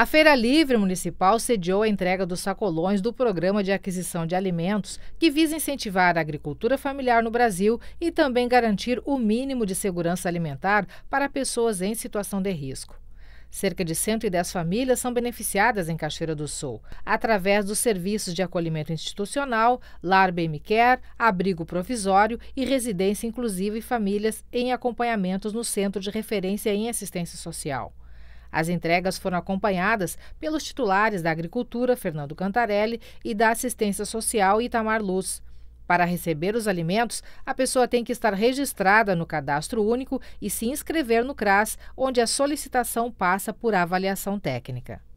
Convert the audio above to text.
A Feira Livre Municipal sediou a entrega dos sacolões do Programa de Aquisição de Alimentos, que visa incentivar a agricultura familiar no Brasil e também garantir o mínimo de segurança alimentar para pessoas em situação de risco. Cerca de 110 famílias são beneficiadas em Cachoeira do Sul, através dos serviços de acolhimento institucional, lar bem care, abrigo provisório e residência inclusiva e famílias em acompanhamentos no Centro de Referência em Assistência Social. As entregas foram acompanhadas pelos titulares da Agricultura, Fernando Cantarelli, e da Assistência Social, Itamar Luz. Para receber os alimentos, a pessoa tem que estar registrada no cadastro único e se inscrever no CRAS, onde a solicitação passa por avaliação técnica.